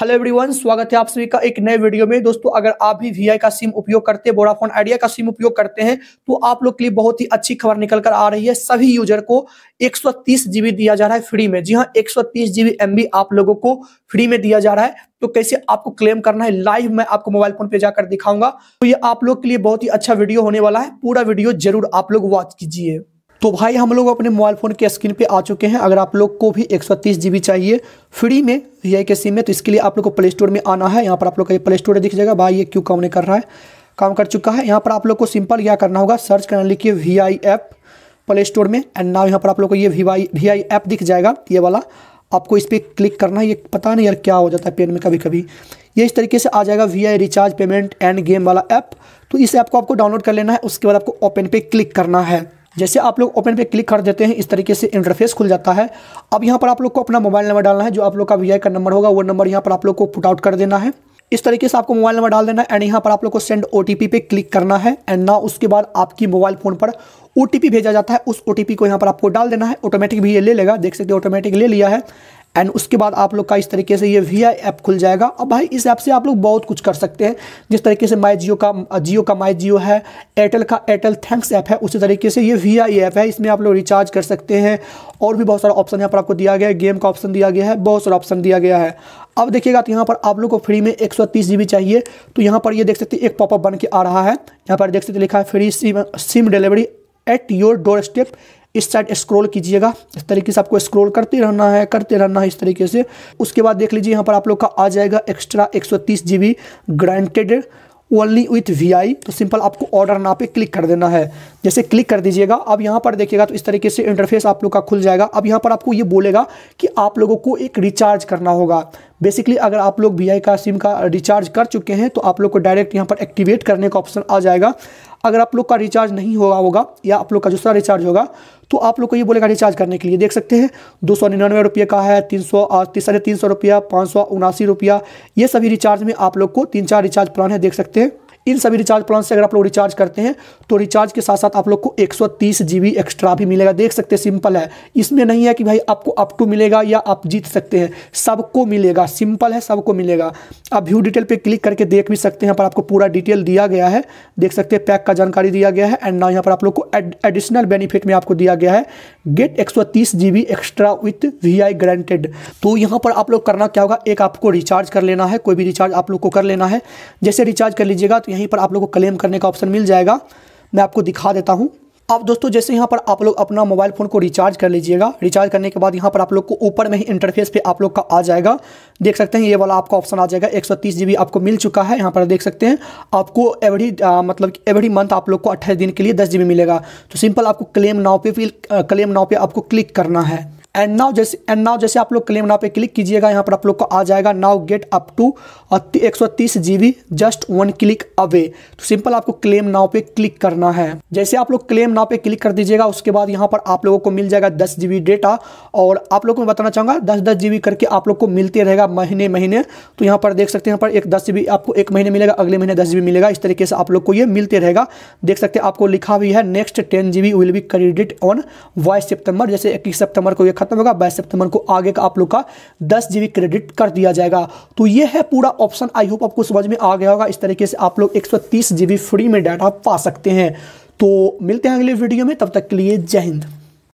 hello everyone स्वागत है आप सभी का एक नए वीडियो में दोस्तों अगर आप भी वी का सिम उपयोग करते हैं वोडाफोन आइडिया का सिम उपयोग करते हैं तो आप लोग के लिए बहुत ही अच्छी खबर निकल कर आ रही है सभी यूजर को एक जीबी दिया जा रहा है फ्री में जी हाँ एक जीबी एमबी आप लोगों को फ्री में दिया जा रहा है तो कैसे आपको क्लेम करना है लाइव मैं आपको मोबाइल फोन पे जाकर दिखाऊंगा तो ये आप लोग के लिए बहुत ही अच्छा वीडियो होने वाला है पूरा वीडियो जरूर आप लोग वॉच कीजिए तो भाई हम लोग अपने मोबाइल फ़ोन के स्क्रीन पे आ चुके हैं अगर आप लोग को भी एक सौ चाहिए फ्री में आई के सिम में तो इसके लिए आप लोग को प्ले स्टोर में आना है यहाँ पर आप लोग का ये प्ले स्टोर दिख जाएगा भाई ये क्यों काम नहीं कर रहा है काम कर चुका है यहाँ पर आप लोग को सिंपल क्या करना होगा सर्च करना लिखिए V I app Play Store में एंड नाव यहाँ पर आप लोग को ये वी वी आई ऐप दिख जाएगा ये वाला आपको इस पर क्लिक करना है ये पता नहीं यार क्या हो जाता है पेन में कभी कभी ये इस तरीके से आ जाएगा V I recharge payment and game वाला ऐप तो इस ऐप को आपको डाउनलोड कर लेना है उसके बाद आपको ओपन पे क्लिक करना है जैसे आप लोग ओपन पे क्लिक कर देते हैं इस तरीके से इंटरफेस खुल जाता है अब यहाँ पर आप लोग को अपना मोबाइल नंबर डालना है जो आप लोग का वी का नंबर होगा वो नंबर यहाँ पर आप लोग को पुट आउट कर देना है इस तरीके से आपको मोबाइल नंबर डाल देना है एंड यहाँ पर आप लोग को सेंड ओ पे क्लिक करना है एंड ना उसके बाद आपकी मोबाइल फ़ोन पर ओ भेजा जाता है उस ओ को यहाँ पर आपको डाल देना है ऑटोमेटिक भी ये ले लेगा देख सकते हो ऑटोमेटिक ले लिया है एंड उसके बाद आप लोग का इस तरीके से ये वी आई ऐप खुल जाएगा अब भाई इस ऐप से आप लोग बहुत कुछ कर सकते हैं जिस तरीके से माई जियो का जियो का माई जियो है एयरटेल का एयरटेल थैंक्स ऐप है उसी तरीके से ये वी आई ऐप है इसमें आप लोग रिचार्ज कर सकते हैं और भी बहुत सारा ऑप्शन यहाँ पर आपको दिया गया है गेम का ऑप्शन दिया गया है बहुत सारा ऑप्शन दिया गया है अब देखिएगा तो यहाँ पर आप लोग को फ्री में एक सौ चाहिए तो यहाँ पर ये देख सकते एक पॉपअप बन के आ रहा है यहाँ पर देख सकते लिखा है free SIM SIM delivery at your doorstep इस साइड स्क्रॉल कीजिएगा इस तरीके से आपको स्क्रॉल करते रहना है करते रहना है इस तरीके से उसके बाद देख लीजिए यहाँ पर आप लोग का आ जाएगा एक्स्ट्रा एक सौ granted only with V I तो सिंपल आपको ऑर्डर ना पे क्लिक कर देना है जैसे क्लिक कर दीजिएगा अब यहाँ पर देखिएगा तो इस तरीके से इंटरफेस आप लोग का खुल जाएगा अब यहाँ पर आपको ये बोलेगा कि आप लोगों को एक रिचार्ज करना होगा बेसिकली अगर आप लोग वी का सिम का रिचार्ज कर चुके हैं तो आप लोग को डायरेक्ट यहाँ पर एक्टिवेट करने का ऑप्शन आ जाएगा अगर आप लोग का रिचार्ज नहीं होगा होगा या आप लोग का दूसरा रिचार्ज होगा तो आप लोग को ये बोलेगा रिचार्ज करने के लिए देख सकते हैं दो सौ निन्यानवे रुपये का है तीन सौ साढ़े तीन सौ रुपया पाँच सौ उनासी रुपया ये सभी रिचार्ज में आप लोग को तीन चार रिचार्ज प्लान है देख सकते हैं इन सभी रिचार्ज प्लान से अगर आप लोग रिचार्ज करते हैं तो रिचार्ज के साथ साथ आप लोग को एक सौ एक्स्ट्रा भी मिलेगा देख सकते हैं सिंपल है इसमें नहीं है कि भाई आपको अप टू मिलेगा या आप जीत सकते हैं सबको मिलेगा सिंपल है सबको मिलेगा आप व्यू डिटेल पर क्लिक करके देख भी सकते हैं पर आपको पूरा डिटेल दिया गया है देख सकते हैं पैक का जानकारी दिया गया है एंड ना यहाँ पर आप लोग को एडिशनल बेनिफिट में आपको दिया गया है गेट एक सौ extra with V I granted तो यहाँ पर आप लोग करना क्या होगा एक आपको रिचार्ज कर लेना है कोई भी रिचार्ज आप लोग को कर लेना है जैसे रिचार्ज कर लीजिएगा तो यहीं पर आप लोग को क्लेम करने का ऑप्शन मिल जाएगा मैं आपको दिखा देता हूँ अब दोस्तों जैसे यहाँ पर आप लोग अपना मोबाइल फ़ोन को रिचार्ज कर लीजिएगा रिचार्ज करने के बाद यहाँ पर आप लोग को ऊपर में ही इंटरफेस पे आप लोग का आ जाएगा देख सकते हैं ये वाला आपका ऑप्शन आ जाएगा एक जीबी आपको मिल चुका है यहाँ पर देख सकते हैं आपको एवरी मतलब एवरी मंथ आप लोग को अट्ठाईस दिन के लिए दस मिलेगा तो सिंपल आपको क्लेम नाव पे क्लेम नाव पर आपको क्लिक करना है एंड नाउ जैसे एंड नाउ जैसे आप लोग क्लेम नाउ पे क्लिक कीजिएगा यहाँ पर आप लोग को आ जाएगा नाउ गेट अप टू एक सौ तीस जस्ट वन क्लिक अवे तो सिंपल आपको क्लेम नाउ पे क्लिक करना है जैसे आप लोग क्लेम नाउ पे क्लिक कर दीजिएगा उसके बाद यहाँ पर आप लोगों को मिल जाएगा दस जीबी डेटा और आप लोग को मैं बताना चाहूँगा दस दस जीबी करके आप लोग को मिलते रहेगा महीने महीने तो यहाँ पर देख सकते हैं यहाँ पर एक दस जीबी आपको एक महीने मिलेगा अगले महीने दस जीबी मिलेगा इस तरीके से आप लोग को ये मिलते रहेगा देख सकते हैं आपको लिखा भी है next ten GB will be credit on वाइस सितंबर जैसे इक्कीस सितंबर को ये खत्म खत्म होगा बाईस सितंबर को आगे का आप लोग का दस जीबी क्रेडिट कर दिया जाएगा तो ये है पूरा ऑप्शन आई होप आपको समझ में आ गया होगा इस तरीके से आप लोग एक सौ फ्री में डाटा पा सकते हैं तो मिलते हैं अगले वीडियो में तब तक के लिए जय हिंद